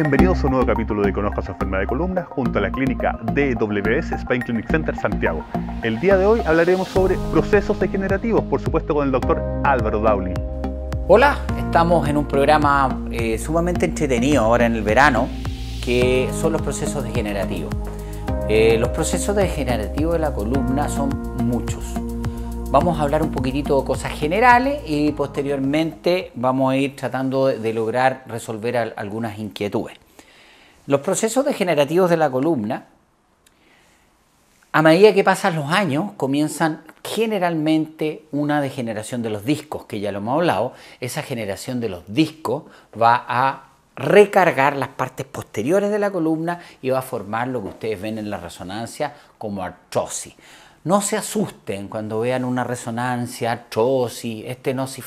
Bienvenidos a un nuevo capítulo de Conozca su enfermedad de Columnas junto a la clínica DWS Spine Clinic Center Santiago. El día de hoy hablaremos sobre procesos degenerativos, por supuesto con el doctor Álvaro Dauli. Hola, estamos en un programa eh, sumamente entretenido ahora en el verano, que son los procesos degenerativos. Eh, los procesos degenerativos de la columna son muchos, Vamos a hablar un poquitito de cosas generales y posteriormente vamos a ir tratando de lograr resolver algunas inquietudes. Los procesos degenerativos de la columna, a medida que pasan los años, comienzan generalmente una degeneración de los discos, que ya lo hemos hablado. Esa generación de los discos va a recargar las partes posteriores de la columna y va a formar lo que ustedes ven en la resonancia como artrosis. No se asusten cuando vean una resonancia, chosis, estenosis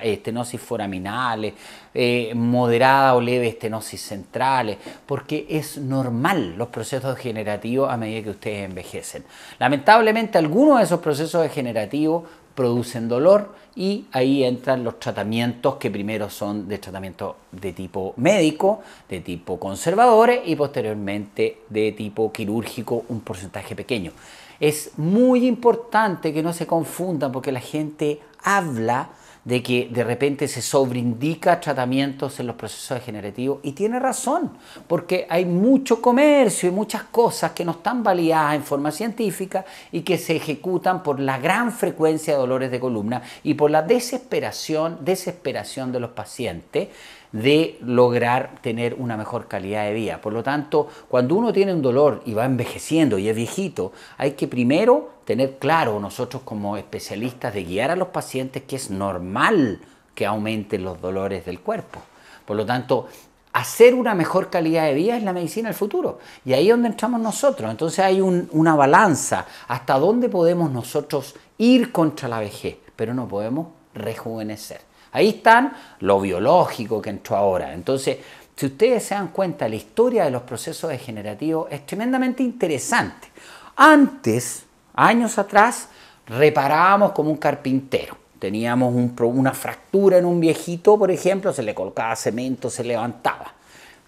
estenosis foraminales, eh, moderada o leve estenosis centrales, porque es normal los procesos degenerativos a medida que ustedes envejecen. Lamentablemente algunos de esos procesos degenerativos producen dolor y ahí entran los tratamientos que primero son de tratamiento de tipo médico, de tipo conservadores y posteriormente de tipo quirúrgico un porcentaje pequeño. Es muy importante que no se confundan porque la gente habla de que de repente se sobreindica tratamientos en los procesos degenerativos y tiene razón, porque hay mucho comercio y muchas cosas que no están validadas en forma científica y que se ejecutan por la gran frecuencia de dolores de columna y por la desesperación, desesperación de los pacientes de lograr tener una mejor calidad de vida. Por lo tanto, cuando uno tiene un dolor y va envejeciendo y es viejito, hay que primero tener claro nosotros como especialistas de guiar a los pacientes que es normal que aumenten los dolores del cuerpo. Por lo tanto, hacer una mejor calidad de vida es la medicina del futuro. Y ahí es donde entramos nosotros. Entonces hay una balanza hasta dónde podemos nosotros ir contra la vejez, pero no podemos rejuvenecer. Ahí están lo biológico que entró ahora. Entonces, si ustedes se dan cuenta, la historia de los procesos degenerativos es tremendamente interesante. Antes, años atrás, reparábamos como un carpintero. Teníamos una fractura en un viejito, por ejemplo, se le colocaba cemento, se levantaba,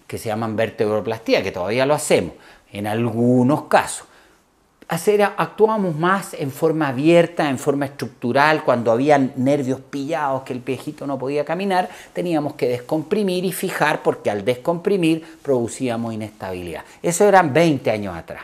que se llaman vertebroplastía, que todavía lo hacemos en algunos casos actuábamos más en forma abierta, en forma estructural, cuando habían nervios pillados que el viejito no podía caminar, teníamos que descomprimir y fijar porque al descomprimir producíamos inestabilidad. Eso eran 20 años atrás.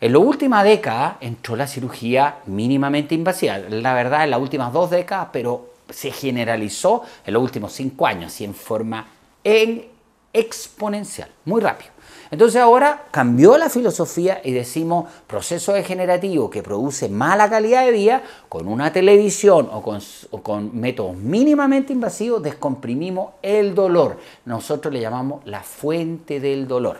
En la última década entró la cirugía mínimamente invasiva, la verdad en las últimas dos décadas, pero se generalizó en los últimos cinco años y en forma en exponencial, muy rápido. Entonces ahora cambió la filosofía y decimos proceso degenerativo que produce mala calidad de vida, con una televisión o con, métodos mínimamente invasivos descomprimimos el dolor. Nosotros le llamamos la fuente del dolor.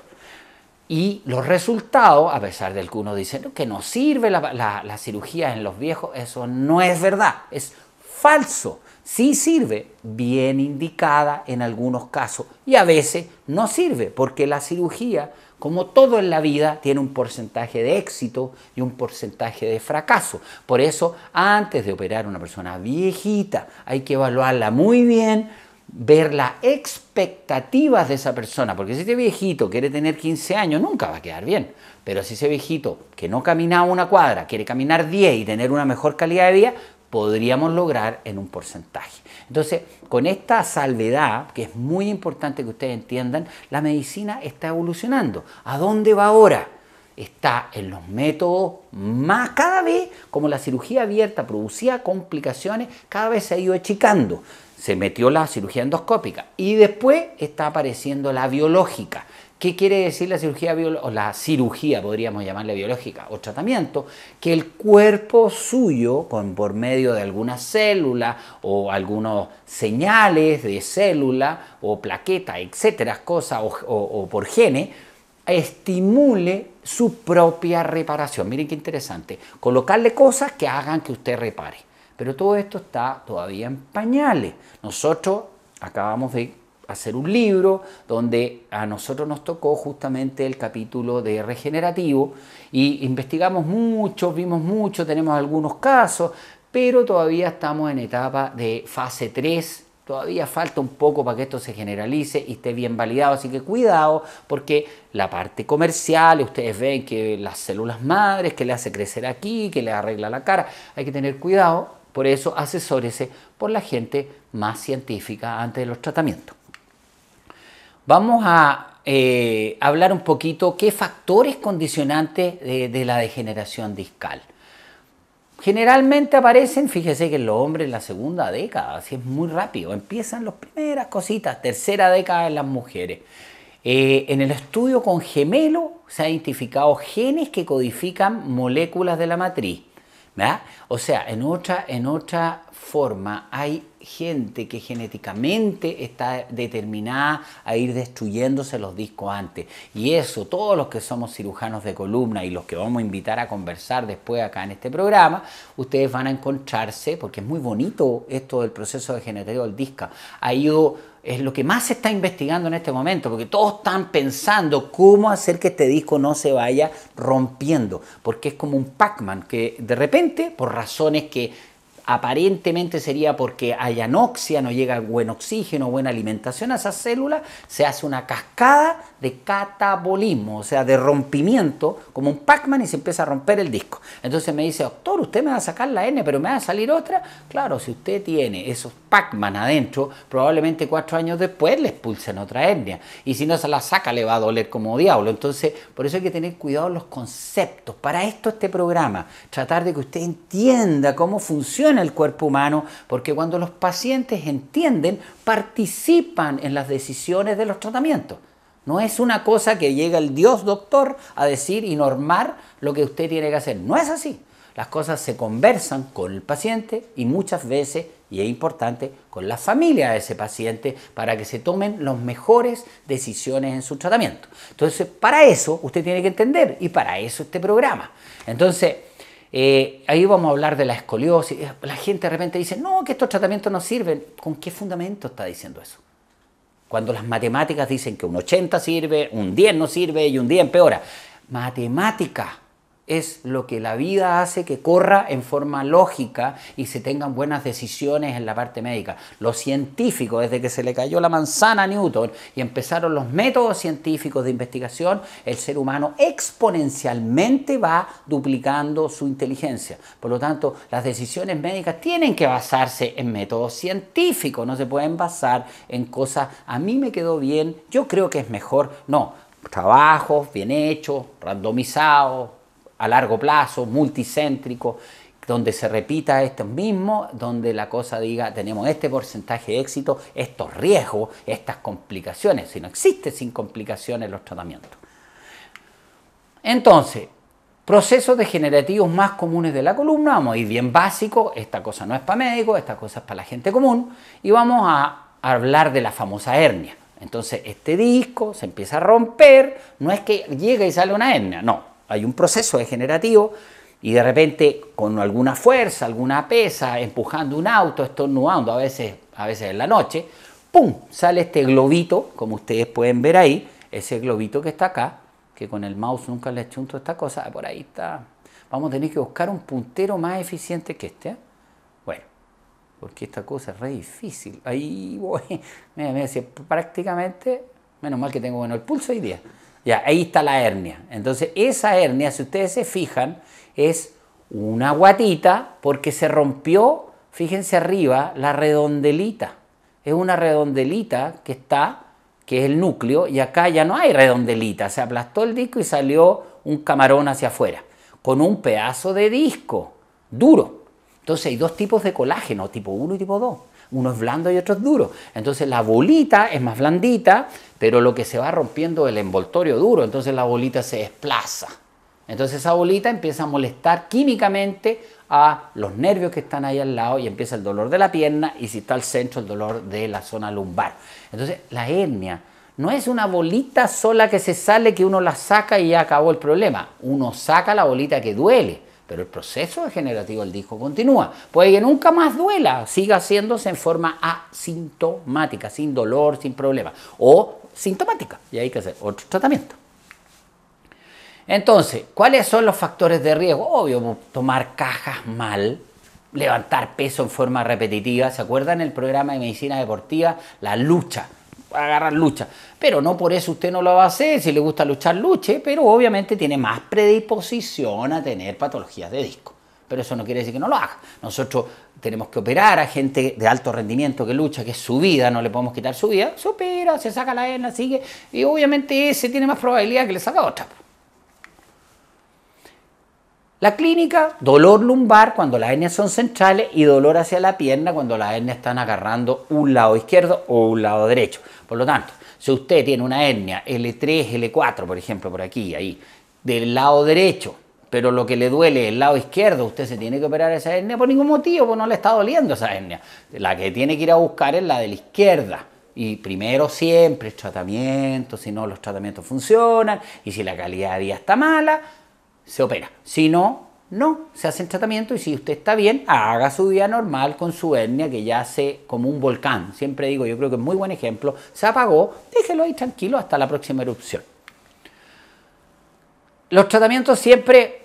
Y los resultados, a pesar de que uno dice que no sirve la cirugía en los viejos, eso no es verdad, es falso. Sí sirve, bien indicada en algunos casos, y a veces no sirve, porque la cirugía, como todo en la vida, tiene un porcentaje de éxito y un porcentaje de fracaso. Por eso, antes de operar a una persona viejita, hay que evaluarla muy bien, ver las expectativas de esa persona, porque si este viejito quiere tener 15 años, nunca va a quedar bien. Pero si ese viejito que no caminaba una cuadra quiere caminar 10 y tener una mejor calidad de vida, podríamos lograr en un porcentaje. Entonces, con esta salvedad, que es muy importante que ustedes entiendan, la medicina está evolucionando. ¿A dónde va ahora? está en los métodos más cada vez como la cirugía abierta producía complicaciones cada vez se ha ido achicando se metió la cirugía endoscópica y después está apareciendo la biológica ¿Qué quiere decir la cirugía o la cirugía, podríamos llamarle biológica, o tratamiento? Que el cuerpo suyo, con, por medio de alguna célula o algunos señales de célula o plaquetas, etcétera, cosas, o, por genes estimule su propia reparación. Miren qué interesante. Colocarle cosas que hagan que usted repare. Pero todo esto está todavía en pañales. Nosotros acabamos de hacer un libro donde a nosotros nos tocó justamente el capítulo de regenerativo y investigamos mucho, vimos mucho, tenemos algunos casos, pero todavía estamos en etapa de fase 3 todavía falta un poco para que esto se generalice y esté bien validado. Así que cuidado, porque la parte comercial, ustedes ven que las células madres, que le hace crecer aquí, que le arregla la cara, hay que tener cuidado. Por eso asesórese por la gente más científica antes de los tratamientos. Vamos a eh, hablar un poquito qué factores condicionantes de la degeneración discal generalmente aparecen, fíjese que en los hombres en la segunda década, así es muy rápido, empiezan las primeras cositas, tercera década en las mujeres. Eh, en el estudio con gemelo se han identificado genes que codifican moléculas de la matriz. O sea, en otra, en otra forma hay gente que genéticamente está determinada a ir destruyéndose los discos antes. Y eso, todos los que somos cirujanos de columna y los que vamos a invitar a conversar después acá en este programa, ustedes van a encontrarse, porque es muy bonito esto del proceso de generación del disco. Ha es lo que más se está investigando en este momento, porque todos están pensando cómo hacer que este disco no se vaya rompiendo, porque es como un Pac-Man que de repente, por razones que aparentemente sería porque hay anoxia, no llega buen oxígeno, buena alimentación a esas células, se hace una cascada de catabolismo, o sea, de rompimiento, como un Pac-Man y se empieza a romper el disco. Entonces me dice, doctor, usted me va a sacar la N, pero me va a salir otra. Claro, si usted tiene esos Pac-Man adentro, probablemente cuatro años después le expulsen otra hernia. Y si no se la saca, le va a doler como diablo. Entonces, por eso hay que tener cuidado los conceptos. Para esto este programa, tratar de que usted entienda cómo funciona el cuerpo humano, porque cuando los pacientes entienden, participan en las decisiones de los tratamientos. No es una cosa que llega el Dios doctor a decir y normar lo que usted tiene que hacer. No es así. Las cosas se conversan con el paciente y muchas veces, y es importante, con la familia de ese paciente para que se tomen las mejores decisiones en su tratamiento. Entonces, para eso usted tiene que entender y para eso este programa. Entonces, eh, ahí vamos a hablar de la escoliosis. La gente de repente dice, no, que estos tratamientos no sirven. ¿Con qué fundamento está diciendo eso? Cuando las matemáticas dicen que un 80 sirve, un 10 no sirve y un 10 empeora. Matemática es lo que la vida hace que corra en forma lógica y se tengan buenas decisiones en la parte médica. Los científicos, desde que se le cayó la manzana a Newton y empezaron los métodos científicos de investigación, el ser humano exponencialmente va duplicando su inteligencia. Por lo tanto, las decisiones médicas tienen que basarse en métodos científicos, no se pueden basar en cosas, a mí me quedó bien, yo creo que es mejor, no. Trabajos bien hechos, randomizados, a largo plazo, multicéntrico, donde se repita esto mismo, donde la cosa diga, tenemos este porcentaje de éxito, estos riesgos, estas complicaciones, si no existe sin complicaciones los tratamientos. Entonces, procesos degenerativos más comunes de la columna, vamos a ir bien básico, esta cosa no es para médicos, esta cosa es para la gente común, y vamos a hablar de la famosa hernia. Entonces, este disco se empieza a romper, no es que llegue y sale una hernia, no, hay un proceso degenerativo y de repente con alguna fuerza, alguna pesa, empujando un auto, estornudando a veces, a veces en la noche, ¡pum! sale este globito, como ustedes pueden ver ahí, ese globito que está acá, que con el mouse nunca le he chunto esta cosa, ah, por ahí está. Vamos a tener que buscar un puntero más eficiente que este. ¿eh? Bueno, porque esta cosa es re difícil. Ahí voy. Mira, mira, prácticamente, menos mal que tengo bueno el pulso y día. Ya, ahí está la hernia. Entonces, esa hernia, si ustedes se fijan, es una guatita porque se rompió, fíjense arriba, la redondelita. Es una redondelita que está, que es el núcleo, y acá ya no hay redondelita. Se aplastó el disco y salió un camarón hacia afuera, con un pedazo de disco duro. Entonces, hay dos tipos de colágeno, tipo 1 y tipo 2. Uno es blando y otro es duro. Entonces la bolita es más blandita, pero lo que se va rompiendo es el envoltorio duro. Entonces la bolita se desplaza. Entonces esa bolita empieza a molestar químicamente a los nervios que están ahí al lado y empieza el dolor de la pierna y si está al centro el dolor de la zona lumbar. Entonces la hernia no es una bolita sola que se sale, que uno la saca y ya acabó el problema. Uno saca la bolita que duele pero el proceso degenerativo del disco continúa. Puede que nunca más duela, siga haciéndose en forma asintomática, sin dolor, sin problema, o sintomática, y hay que hacer otro tratamiento. Entonces, ¿cuáles son los factores de riesgo? Obvio, tomar cajas mal, levantar peso en forma repetitiva. ¿Se acuerdan el programa de medicina deportiva? La lucha agarrar lucha. Pero no por eso usted no lo va a hacer, si le gusta luchar, luche, pero obviamente tiene más predisposición a tener patologías de disco. Pero eso no quiere decir que no lo haga. Nosotros tenemos que operar a gente de alto rendimiento que lucha, que es su vida, no le podemos quitar su vida. Se se saca la hernia, sigue. Y obviamente ese tiene más probabilidad que le saca otra. La clínica, dolor lumbar cuando las hernias son centrales y dolor hacia la pierna cuando las hernias están agarrando un lado izquierdo o un lado derecho. Por lo tanto, si usted tiene una hernia L3, L4, por ejemplo, por aquí, ahí, del lado derecho, pero lo que le duele es el lado izquierdo, usted se tiene que operar esa hernia por ningún motivo, porque no le está doliendo esa hernia. La que tiene que ir a buscar es la de la izquierda. Y primero siempre tratamiento, si no los tratamientos funcionan y si la calidad de vida está mala, se opera. Si no, no, se hace el tratamiento y si usted está bien, haga su día normal con su hernia que ya hace como un volcán. Siempre digo, yo creo que es muy buen ejemplo. Se apagó, déjelo ahí tranquilo hasta la próxima erupción. Los tratamientos siempre,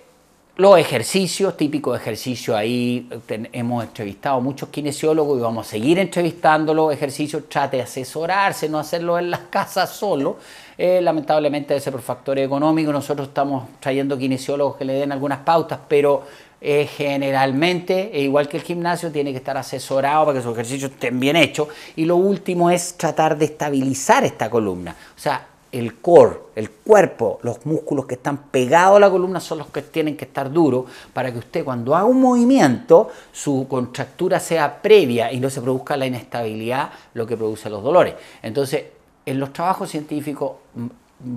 los ejercicios, típicos ejercicios, ahí, hemos entrevistado muchos kinesiólogos y vamos a seguir entrevistando los ejercicios. Trate de asesorarse, no hacerlo en las casas solo. Eh, lamentablemente, ese veces por factores económicos, nosotros estamos trayendo kinesiólogos que le den algunas pautas, pero eh, generalmente, eh, igual que el gimnasio, tiene que estar asesorado para que sus ejercicios estén bien hechos. Y lo último es tratar de estabilizar esta columna. O sea, el core, el cuerpo, los músculos que están pegados a la columna son los que tienen que estar duros para que usted cuando haga un movimiento su contractura sea previa y no se produzca la inestabilidad, lo que produce los dolores. Entonces, en los trabajos científicos mm,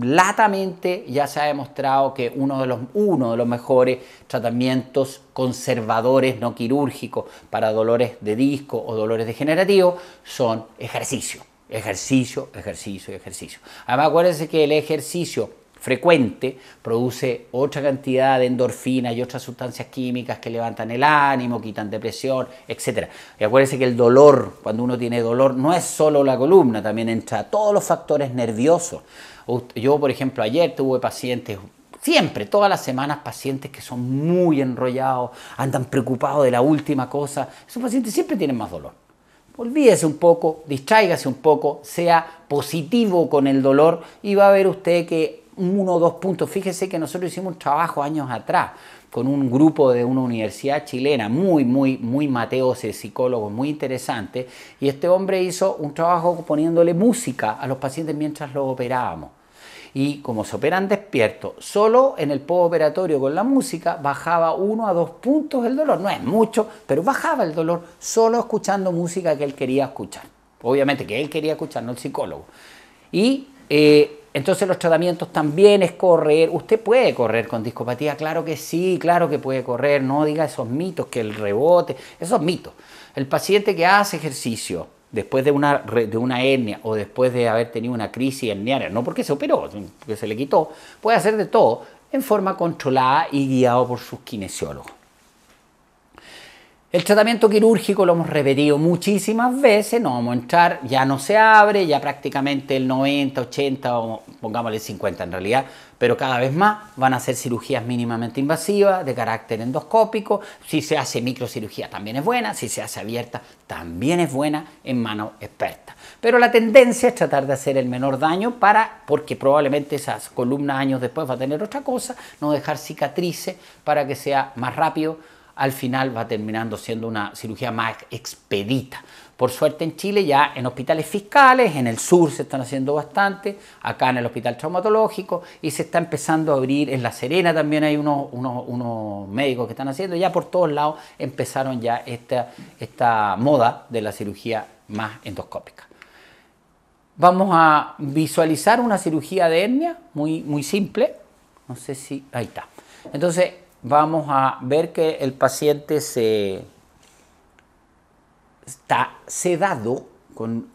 latamente ya se ha demostrado que uno de los, uno de los mejores tratamientos conservadores no quirúrgicos para dolores de disco o dolores degenerativos son ejercicio. Ejercicio, ejercicio, ejercicio. Además, acuérdense que el ejercicio frecuente produce otra cantidad de endorfinas y otras sustancias químicas que levantan el ánimo, quitan depresión, etc. Y acuérdense que el dolor, cuando uno tiene dolor, no es solo la columna, también entra todos los factores nerviosos. Yo, por ejemplo, ayer tuve pacientes siempre, todas las semanas, pacientes que son muy enrollados, andan preocupados de la última cosa. Esos pacientes siempre tienen más dolor. Olvídese un poco, distráigase un poco, sea positivo con el dolor y va a ver usted que uno o dos puntos. Fíjese que nosotros hicimos un trabajo años atrás con un grupo de una universidad chilena, muy, muy, muy Mateo, ese psicólogo, muy interesante, y este hombre hizo un trabajo poniéndole música a los pacientes mientras los operábamos. Y como se operan despierto solo en el postoperatorio con la música bajaba uno a dos puntos el dolor. No es mucho, pero bajaba el dolor solo escuchando música que él quería escuchar. Obviamente que él quería escuchar, no el psicólogo. Y eh, entonces los tratamientos también es correr. Usted puede correr con discopatía, claro que sí, claro que puede correr. No diga esos mitos que el rebote, esos mitos. El paciente que hace ejercicio después de una, hernia o después de haber tenido una crisis herniaria, no porque se operó, porque se le quitó, puede hacer de todo en forma controlada y guiado por sus kinesiólogos. El tratamiento quirúrgico lo hemos repetido muchísimas veces, no vamos a entrar, ya no se abre, ya prácticamente el 90, 80 o pongámosle 50 en realidad, pero cada vez más van a ser cirugías mínimamente invasivas, de carácter endoscópico, si se hace microcirugía también es buena, si se hace abierta también es buena en mano experta. Pero la tendencia es tratar de hacer el menor daño para, porque probablemente esas columnas años después va a tener otra cosa, no dejar cicatrices para que sea más rápido al final va terminando siendo una cirugía más expedita. Por suerte en Chile ya en hospitales fiscales, en el sur se están haciendo bastante, acá en el hospital traumatológico y se está empezando a abrir, en La Serena también hay unos, médicos que están haciendo, ya por todos lados empezaron ya esta, esta moda de la cirugía más endoscópica. Vamos a visualizar una cirugía de hernia muy, muy simple. No sé si... Ahí está. Entonces, vamos a ver que el paciente está sedado con,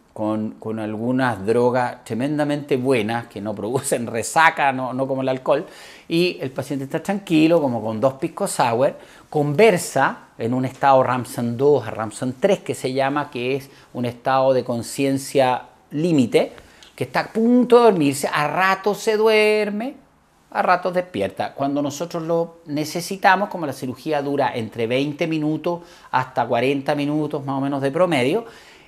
algunas drogas tremendamente buenas que no producen resaca, no, como el alcohol, y el paciente está tranquilo, como con dos picos sour, conversa en un estado Ramson 2 a Ramson 3 que se llama, que es un estado de conciencia límite, que está a punto de dormirse, a rato se duerme, a ratos despierta. Cuando nosotros lo necesitamos, como la cirugía dura entre 20 minutos hasta 40 minutos más o menos de promedio,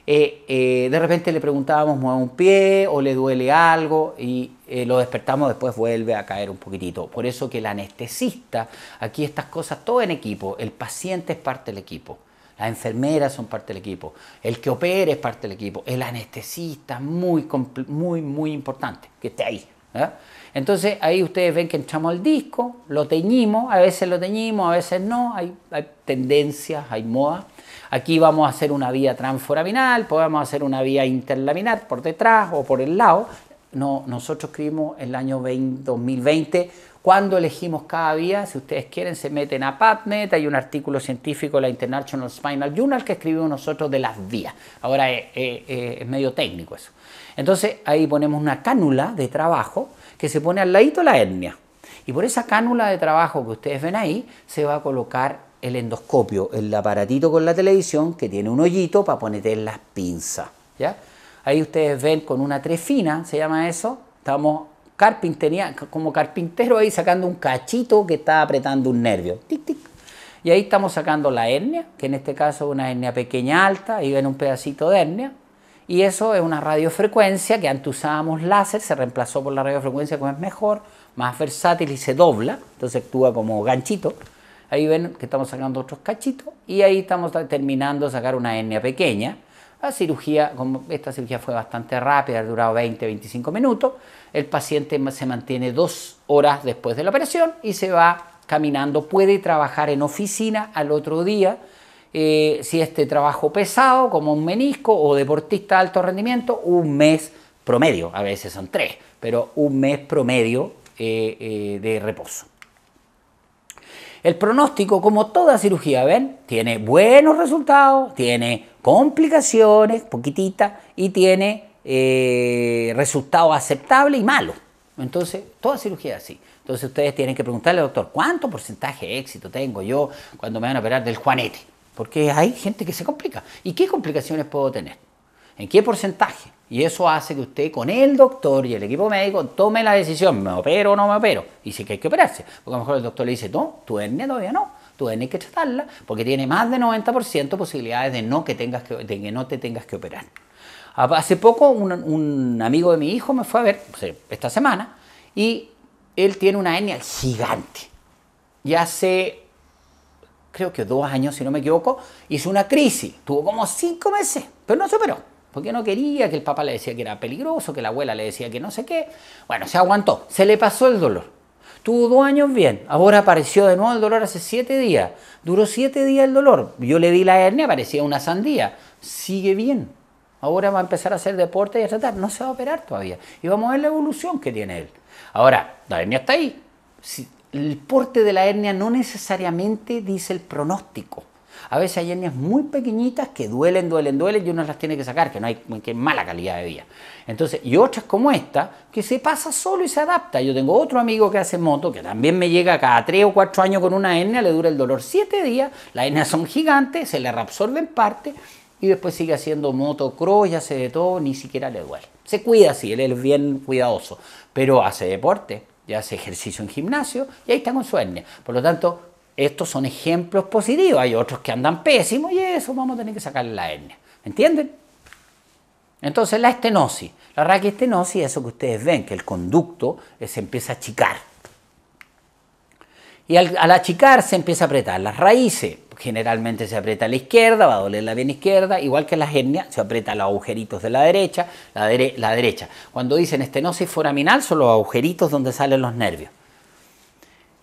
eh, eh, de repente le preguntábamos, mueve un pie o le duele algo y eh, lo despertamos, después vuelve a caer un poquitito. Por eso que el anestesista, aquí estas cosas, todo en equipo, el paciente es parte del equipo. Las enfermeras son parte del equipo, el que opere es parte del equipo, el anestesista, muy, muy, muy importante, que esté ahí, entonces ahí ustedes ven que entramos al disco, lo teñimos, a veces lo teñimos, a veces no, hay, tendencias, hay moda. Aquí vamos a hacer una vía transforaminal, podemos pues hacer una vía interlaminar por detrás o por el lado. No, nosotros escribimos el año 2020 cuando elegimos cada vía. Si ustedes quieren, se meten a PubMed, hay un artículo científico de la International Spinal Journal que escribimos nosotros de las vías. Ahora eh, eh, eh, es medio técnico eso. Entonces ahí ponemos una cánula de trabajo que se pone al ladito de la hernia. Y por esa cánula de trabajo que ustedes ven ahí se va a colocar el endoscopio, el aparatito con la televisión que tiene un hoyito para ponerle las pinzas. ¿ya? Ahí ustedes ven con una trefina, se llama eso, estamos carpintería, como carpintero ahí sacando un cachito que está apretando un nervio. Tic, tic. Y ahí estamos sacando la hernia, que en este caso es una hernia pequeña alta, ahí ven un pedacito de hernia, y eso es una radiofrecuencia que antes usábamos láser, se reemplazó por la radiofrecuencia como es mejor, más versátil y se dobla, entonces actúa como ganchito. Ahí ven que estamos sacando otros cachitos y ahí estamos terminando de sacar una hernia pequeña. La cirugía, como esta cirugía fue bastante rápida, ha durado 20, 25 minutos. El paciente se mantiene dos horas después de la operación y se va caminando. Puede trabajar en oficina al otro día eh, si este trabajo pesado, como un menisco o deportista de alto rendimiento, un mes promedio, a veces son tres, pero un mes promedio eh, eh, de reposo. El pronóstico, como toda cirugía, ¿ven? Tiene buenos resultados, tiene complicaciones, poquititas, y tiene resultados aceptable y malo. Entonces, toda cirugía es así. Entonces ustedes tienen que preguntarle al doctor, ¿cuánto porcentaje de éxito tengo yo cuando me van a operar del juanete? porque hay gente que se complica. ¿Y qué complicaciones puedo tener? ¿En qué porcentaje? Y eso hace que usted con el doctor y el equipo médico tome la decisión, me opero o no me opero. Y sí que hay que operarse, porque a lo mejor el doctor le dice, no, tu hernia todavía no, tu hernia hay que tratarla, porque tiene más de 90% posibilidades de, no que tengas que, de que no te tengas que operar. Ah, hace poco un, un amigo de mi hijo me fue a ver, esta semana, y él tiene una hernia gigante. Y hace creo que dos años, si no me equivoco, hizo una crisis. Tuvo como cinco meses, pero no superó. Porque no quería, que el papá le decía que era peligroso, que la abuela le decía que no sé qué. Bueno, se aguantó, se le pasó el dolor. Tuvo dos años bien, ahora apareció de nuevo el dolor hace siete días. Duró siete días el dolor. Yo le di la hernia, parecía una sandía. Sigue bien. Ahora va a empezar a hacer deporte y a tratar. No se va a operar todavía. Y vamos a ver la evolución que tiene él. Ahora, la hernia está ahí el porte de la hernia no necesariamente dice el pronóstico. A veces hay hernias muy pequeñitas que duelen, duelen, duelen y uno las tiene que sacar, que no hay mala calidad de vida. Entonces, y otras como esta, que se pasa solo y se adapta. Yo tengo otro amigo que hace moto, que también me llega cada 3 o 4 años con una hernia, le dura el dolor 7 días, las hernias son gigantes, se le en parte y después sigue haciendo motocross y hace de todo, ni siquiera le duele. Se cuida si él es bien cuidadoso, pero hace deporte hace ejercicio en gimnasio y ahí está con su hernia. Por lo tanto, estos son ejemplos positivos. Hay otros que andan pésimos y eso vamos a tener que sacarle la hernia. ¿Entienden? Entonces, la estenosis. La raquiestenosis es eso que ustedes ven, que el conducto se empieza a achicar. Y al, al achicar se empieza a apretar las raíces generalmente se aprieta a la izquierda, va a doler la bien izquierda, igual que la hernia, se aprieta los agujeritos de la derecha, la, la derecha. Cuando dicen estenosis foraminal son los agujeritos donde salen los nervios.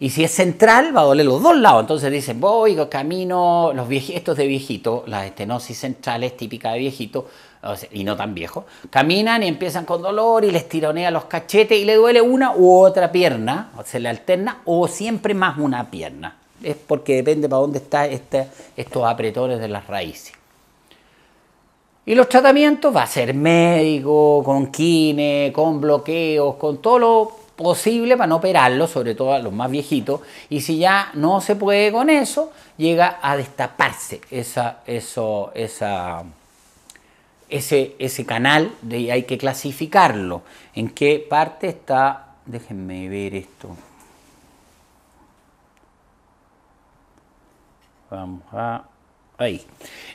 Y si es central, va a doler los dos lados. Entonces dicen, voy, camino, los viejitos de viejito, la estenosis centrales típica de viejito, y no tan viejo, caminan y empiezan con dolor y les tironea los cachetes y le duele una u otra pierna, o se le alterna, o siempre más una pierna es porque depende para dónde están este, estos apretores de las raíces. Y los tratamientos va a ser médico, con quine, con bloqueos, con todo lo posible para no operarlo, sobre todo a los más viejitos. Y si ya no se puede con eso, llega a destaparse eso, esa, ese, ese canal de hay que clasificarlo. ¿En qué parte está? Déjenme ver esto. Vamos a ahí.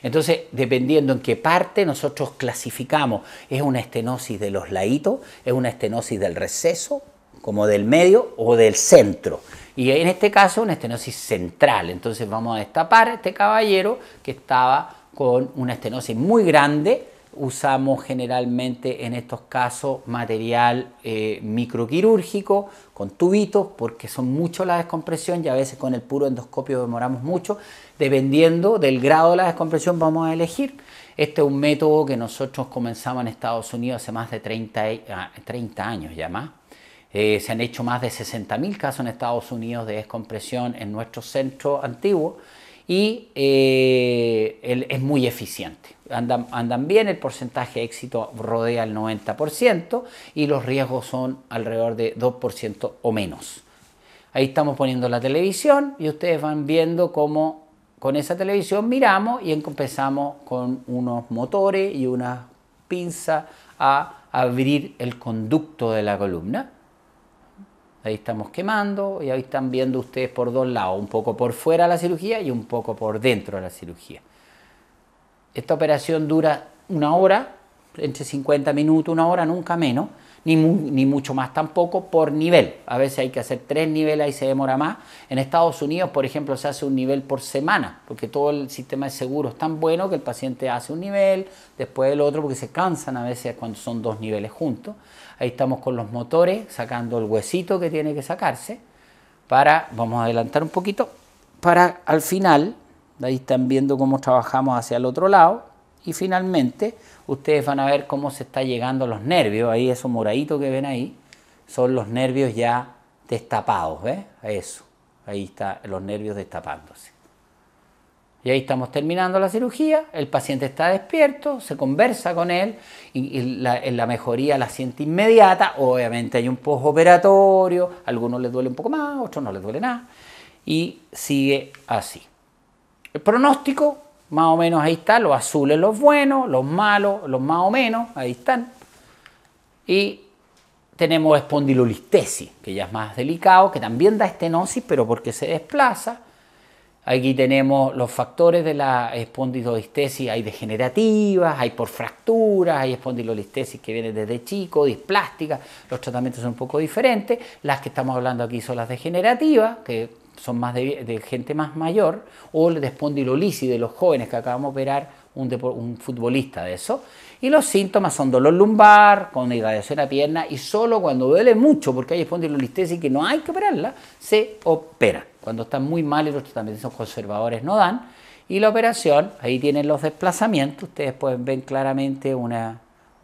Entonces, dependiendo en qué parte, nosotros clasificamos. ¿Es una estenosis de los laditos? ¿Es una estenosis del receso? como del medio o del centro. Y en este caso una estenosis central. Entonces vamos a destapar este caballero que estaba con una estenosis muy grande usamos generalmente en estos casos material eh, microquirúrgico con tubitos porque son mucho la descompresión y a veces con el puro endoscopio demoramos mucho. Dependiendo del grado de la descompresión vamos a elegir. Este es un método que nosotros comenzamos en Estados Unidos hace más de 30, e, ah, años ya más. Eh, se han hecho más de 60.000 casos en Estados Unidos de descompresión en nuestro centro antiguo y eh, es muy eficiente andan, bien, el porcentaje de éxito rodea el 90% y los riesgos son alrededor de 2% o menos. Ahí estamos poniendo la televisión y ustedes van viendo cómo con esa televisión miramos y empezamos con unos motores y una pinza a abrir el conducto de la columna. Ahí estamos quemando y ahí están viendo ustedes por dos lados, un poco por fuera de la cirugía y un poco por dentro de la cirugía. Esta operación dura una hora, entre 50 minutos, una hora, nunca menos, ni, mucho más tampoco por nivel. A veces hay que hacer tres niveles y se demora más. En Estados Unidos, por ejemplo, se hace un nivel por semana, porque todo el sistema de seguro es tan bueno que el paciente hace un nivel, después el otro, porque se cansan a veces cuando son dos niveles juntos. Ahí estamos con los motores, sacando el huesito que tiene que sacarse, para, vamos a adelantar un poquito, para al final Ahí están viendo cómo trabajamos hacia el otro lado. Y finalmente, ustedes van a ver cómo se está llegando a los nervios. Ahí, esos moraditos que ven ahí, son los nervios ya destapados. Eso. Ahí están los nervios destapándose. Y ahí estamos terminando la cirugía, el paciente está despierto, se conversa con él y, en la, mejoría la siente inmediata. Obviamente hay un postoperatorio, a algunos les duele un poco más, a otros no les duele nada. Y sigue así. El pronóstico, más o menos ahí está, los azules los buenos, los malos, los más o menos, ahí están. Y tenemos espondilolistesis, que ya es más delicado, que también da estenosis, pero porque se desplaza. Aquí tenemos los factores de la espondilolistesis, hay degenerativas, hay por fracturas, hay espondilolistesis que viene desde chico, displástica, los tratamientos son un poco diferentes, las que estamos hablando aquí son las degenerativas, que son más de, gente más mayor, o el de espondilolisis de los jóvenes que acabamos de operar un, futbolista de eso. Y los síntomas son dolor lumbar, con irradiación a pierna, y solo cuando duele mucho, porque hay espondilolistesis que no hay que operarla, se opera. Cuando están muy mal y los tratamientos conservadores no dan. Y la operación, ahí tienen los desplazamientos, ustedes pueden ver claramente un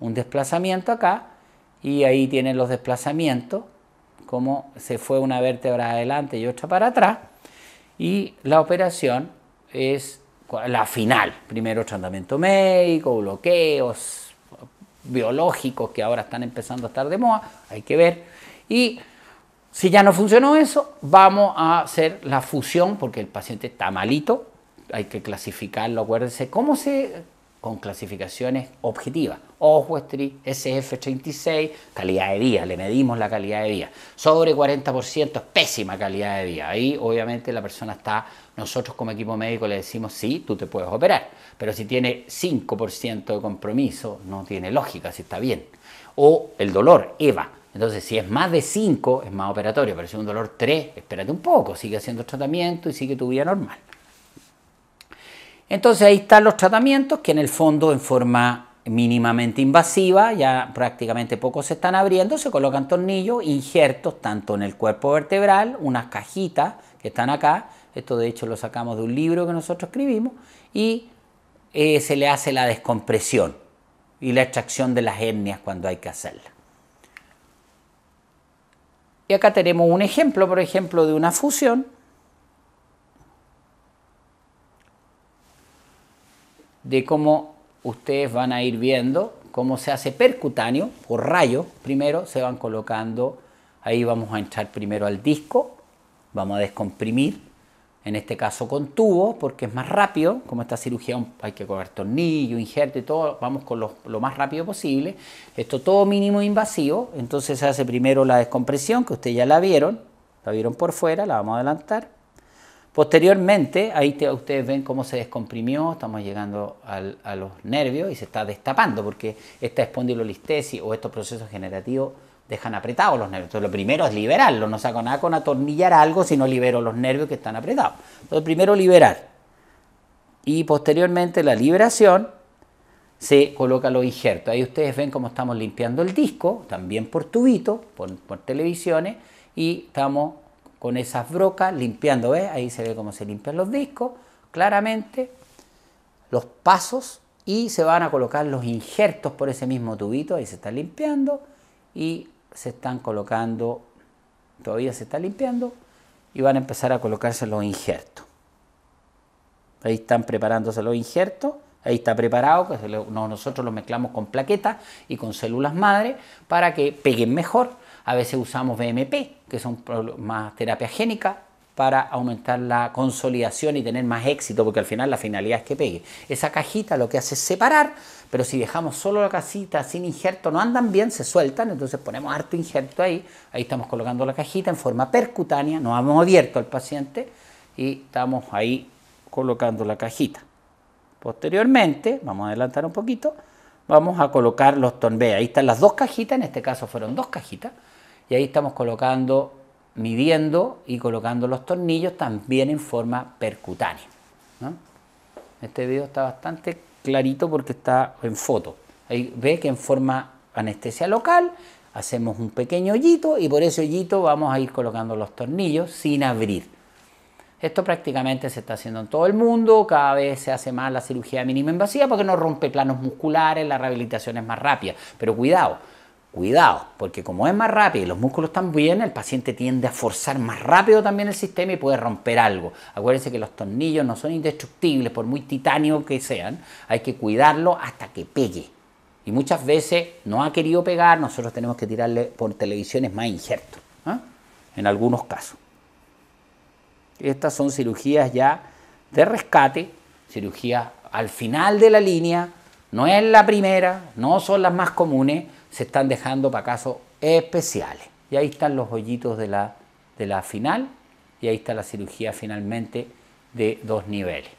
desplazamiento acá, y ahí tienen los desplazamientos cómo se fue una vértebra adelante y otra para atrás. Y la operación es la final. Primero tratamiento médico, bloqueos biológicos que ahora están empezando a estar de moda, hay que ver. Y si ya no funcionó eso, vamos a hacer la fusión porque el paciente está malito, hay que clasificarlo, acuérdense. ¿Cómo se con clasificaciones objetivas. Oswestry, SF36, calidad de día, le medimos la calidad de vida. Sobre 40% es pésima calidad de vida. Ahí obviamente la persona está, nosotros como equipo médico le decimos, sí, tú te puedes operar, pero si tiene 5% de compromiso, no tiene lógica, si está bien. O el dolor, EVA. Entonces, si es más de 5, es más operatorio, pero si es un dolor 3, espérate un poco, sigue haciendo tratamiento y sigue tu vida normal. Entonces ahí están los tratamientos que en el fondo en forma mínimamente invasiva, ya prácticamente pocos se están abriendo, se colocan tornillos, injertos tanto en el cuerpo vertebral, unas cajitas que están acá, esto de hecho lo sacamos de un libro que nosotros escribimos, y eh, se le hace la descompresión y la extracción de las etnias cuando hay que hacerla. Y acá tenemos un ejemplo, por ejemplo, de una fusión de cómo ustedes van a ir viendo cómo se hace percutáneo o rayo. Primero se van colocando, ahí vamos a entrar primero al disco, vamos a descomprimir, en este caso con tubo, porque es más rápido, como esta cirugía hay que coger tornillo, injerto y todo, vamos con lo, lo más rápido posible. Esto todo mínimo invasivo, entonces se hace primero la descompresión, que ustedes ya la vieron, la vieron por fuera, la vamos a adelantar Posteriormente, ahí ustedes ven cómo se descomprimió, estamos llegando a los nervios y se está destapando porque esta espondilolistesis o estos procesos generativos dejan apretados los nervios. Entonces, lo primero es liberarlo, no saco nada con atornillar algo sino libero los nervios que están apretados. Entonces, primero liberar y posteriormente la liberación se coloca los injertos. Ahí ustedes ven cómo estamos limpiando el disco, también por tubito, por, por televisiones, y estamos con esas brocas, limpiando, ¿ves? Ahí se ve cómo se limpian los discos, claramente, los pasos y se van a colocar los injertos por ese mismo tubito, ahí se está limpiando y se están colocando, todavía se está limpiando y van a empezar a colocarse los injertos. Ahí están preparándose los injertos, ahí está preparado, que nosotros lo mezclamos con plaquetas y con células madre para que peguen mejor a veces usamos BMP, que son más terapia génica, para aumentar la consolidación y tener más éxito, porque al final la finalidad es que pegue. Esa cajita lo que hace es separar, pero si dejamos solo la casita sin injerto, no andan bien, se sueltan, entonces ponemos harto injerto ahí, ahí estamos colocando la cajita en forma percutánea, nos hemos abierto al paciente y estamos ahí colocando la cajita. Posteriormente, vamos a adelantar un poquito, vamos a colocar los tonbé. Ahí están las dos cajitas, en este caso fueron dos cajitas y ahí estamos colocando, midiendo y colocando los tornillos también en forma percutánea. Este video está bastante clarito porque está en foto. Ahí ve que en forma anestesia local hacemos un pequeño hoyito y por ese hoyito vamos a ir colocando los tornillos sin abrir. Esto prácticamente se está haciendo en todo el mundo, cada vez se hace más la cirugía mínima invasiva porque no rompe planos musculares, la rehabilitación es más rápida. Pero cuidado, Cuidado, porque como es más rápido y los músculos están bien, el paciente tiende a forzar más rápido también el sistema y puede romper algo. Acuérdense que los tornillos no son indestructibles, por muy titanio que sean, hay que cuidarlo hasta que pegue. Y muchas veces no ha querido pegar, nosotros tenemos que tirarle por televisiones más injertos, ¿ah? en algunos casos. Estas son cirugías ya de rescate, cirugías al final de la línea, no es la primera, no son las más comunes se están dejando para casos especiales. Y ahí están los hoyitos de la, final y ahí está la cirugía finalmente de dos niveles.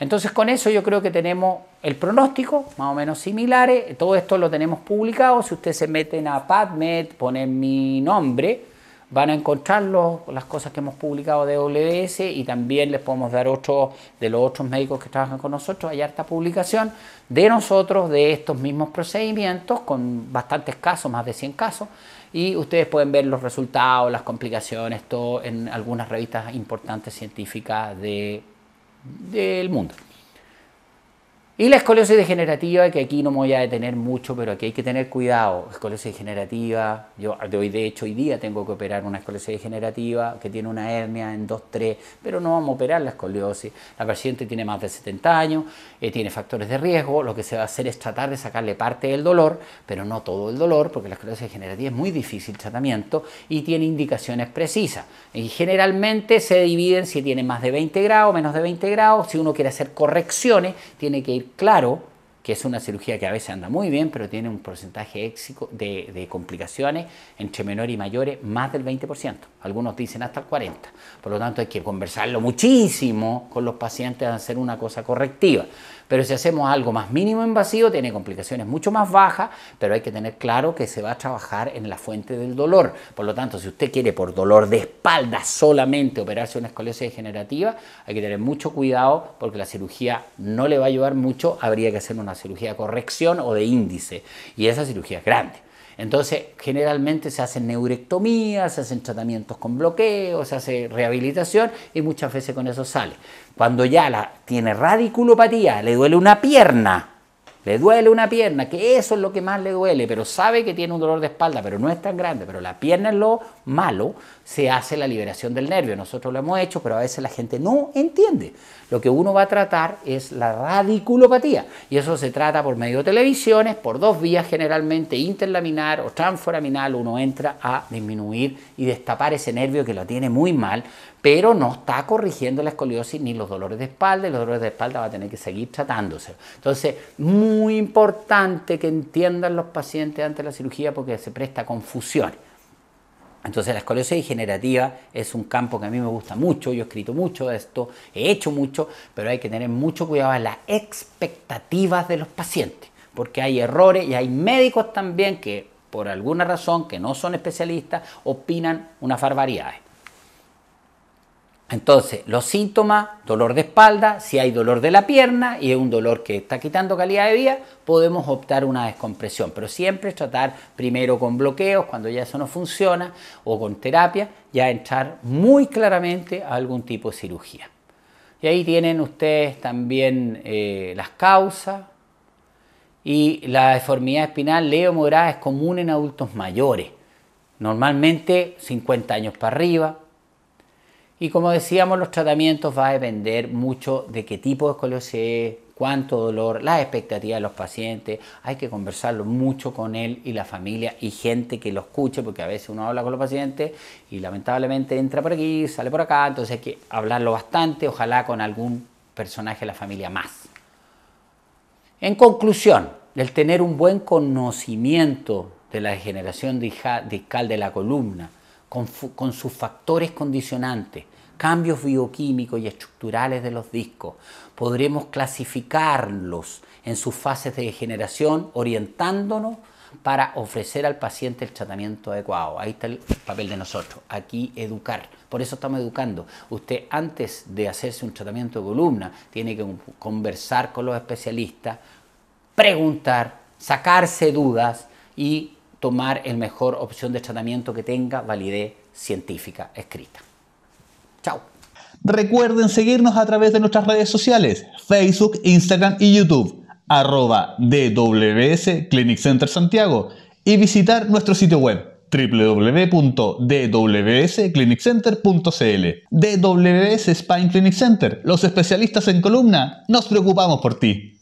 Entonces con eso yo creo que tenemos el pronóstico, más o menos similares. Todo esto lo tenemos publicado. Si usted se meten en a PadMed, ponen mi nombre, van a encontrar las cosas que hemos publicado de WS y también les podemos dar otro de los otros médicos que trabajan con nosotros. Hay harta publicación de nosotros de estos mismos procedimientos con bastantes casos, más de 100 casos. Y ustedes pueden ver los resultados, las complicaciones, todo en algunas revistas importantes científicas de, del mundo. Y la escoliosis degenerativa, que aquí no me voy a detener mucho, pero aquí hay que tener cuidado. Escoliosis degenerativa, yo de hoy de hecho hoy día tengo que operar una escoliosis degenerativa que tiene una hernia en 2-3, pero no vamos a operar la escoliosis. La paciente tiene más de 70 años, eh, tiene factores de riesgo, lo que se va a hacer es tratar de sacarle parte del dolor, pero no todo el dolor, porque la escoliosis degenerativa es muy difícil tratamiento y tiene indicaciones precisas. Y generalmente se dividen si tiene más de 20 grados, menos de 20 grados, si uno quiere hacer correcciones, tiene que ir claro que es una cirugía que a veces anda muy bien, pero tiene un porcentaje de, de complicaciones entre menores y mayores más del 20%, algunos dicen hasta el 40%. Por lo tanto, hay que conversarlo muchísimo con los pacientes, hacer una cosa correctiva. Pero si hacemos algo más mínimo invasivo, tiene complicaciones mucho más bajas, pero hay que tener claro que se va a trabajar en la fuente del dolor. Por lo tanto, si usted quiere por dolor de espalda solamente operarse una escoliosis degenerativa, hay que tener mucho cuidado porque la cirugía no le va a ayudar mucho, habría que hacer una cirugía de corrección o de índice, y esa cirugía es grande. Entonces, generalmente se hacen neurectomías, se hacen tratamientos con bloqueo, se hace rehabilitación y muchas veces con eso sale. Cuando ya la, tiene radiculopatía, le duele una pierna, le duele una pierna, que eso es lo que más le duele, pero sabe que tiene un dolor de espalda, pero no es tan grande, pero la pierna es lo malo, se hace la liberación del nervio. Nosotros lo hemos hecho, pero a veces la gente no entiende. Lo que uno va a tratar es la radiculopatía, y eso se trata por medio de televisiones, por dos vías generalmente, interlaminar o transforaminal, uno entra a disminuir y destapar ese nervio que lo tiene muy mal, pero no está corrigiendo la escoliosis ni los dolores de espalda, y los dolores de espalda va a tener que seguir tratándose. Entonces, muy importante que entiendan los pacientes antes de la cirugía porque se presta confusión. Entonces la escoliosis degenerativa es un campo que a mí me gusta mucho, yo he escrito mucho de esto, he hecho mucho, pero hay que tener mucho cuidado en las expectativas de los pacientes, porque hay errores y hay médicos también que por alguna razón, que no son especialistas, opinan unas barbaridades. Entonces, los síntomas, dolor de espalda, si hay dolor de la pierna y es un dolor que está quitando calidad de vida, podemos optar una descompresión, pero siempre tratar primero con bloqueos, cuando ya eso no funciona, o con terapia, ya entrar muy claramente a algún tipo de cirugía. Y ahí tienen ustedes también eh, las causas. Y la deformidad espinal leo es común en adultos mayores, normalmente 50 años para arriba, y como decíamos, los tratamientos va a depender mucho de qué tipo de se es, cuánto dolor, las expectativas de los pacientes. Hay que conversarlo mucho con él y la familia y gente que lo escuche, porque a veces uno habla con los pacientes y lamentablemente entra por aquí, sale por acá, entonces hay que hablarlo bastante, ojalá con algún personaje de la familia más. En conclusión, el tener un buen conocimiento de la degeneración discal de la columna, con, sus factores condicionantes, cambios bioquímicos y estructurales de los discos. Podremos clasificarlos en sus fases de degeneración, orientándonos para ofrecer al paciente el tratamiento adecuado. Ahí está el papel de nosotros, aquí educar. Por eso estamos educando. Usted antes de hacerse un tratamiento de columna tiene que conversar con los especialistas, preguntar, sacarse dudas y tomar el mejor opción de tratamiento que tenga validez científica escrita. Chao. Recuerden seguirnos a través de nuestras redes sociales, Facebook, Instagram y YouTube, arroba DWS Clinic Center Santiago y visitar nuestro sitio web www.dwscliniccenter.cl DWS Spine Clinic Center, los especialistas en columna, nos preocupamos por ti.